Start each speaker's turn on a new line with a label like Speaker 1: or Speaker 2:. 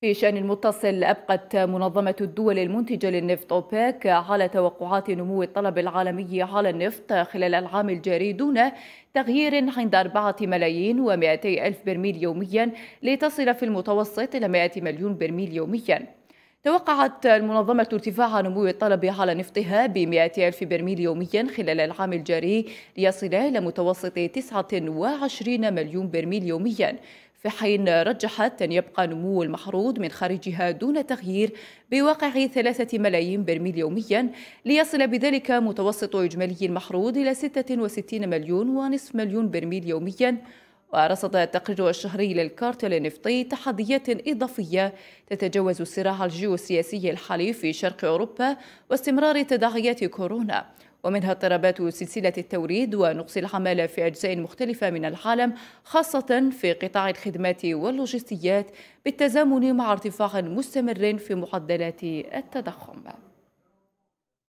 Speaker 1: في شأن المتصل أبقت منظمة الدول المنتجة للنفط أوبيك على توقعات نمو الطلب العالمي على النفط خلال العام الجاري دون تغيير عند 4 ملايين و ألف برميل يوميا لتصل في المتوسط إلى 100 مليون برميل يوميا توقعت المنظمة ارتفاع نمو الطلب على نفطها ب ألف برميل يوميا خلال العام الجاري ليصل إلى متوسط 29 مليون برميل يوميا في حين رجحت أن يبقى نمو المحروض من خارجها دون تغيير بواقع ثلاثة ملايين برميل يوميا ليصل بذلك متوسط إجمالي المحروض إلى 66 مليون ونصف مليون برميل يوميا ورصد التقرير الشهري للكارتل النفطي تحديات إضافية تتجاوز الصراع الجيوسياسي الحالي في شرق أوروبا واستمرار تداعيات كورونا ومنها اضطرابات سلسلة التوريد ونقص العمالة في أجزاء مختلفة من العالم خاصة في قطاع الخدمات واللوجستيات بالتزامن مع ارتفاع مستمر في معدلات التضخم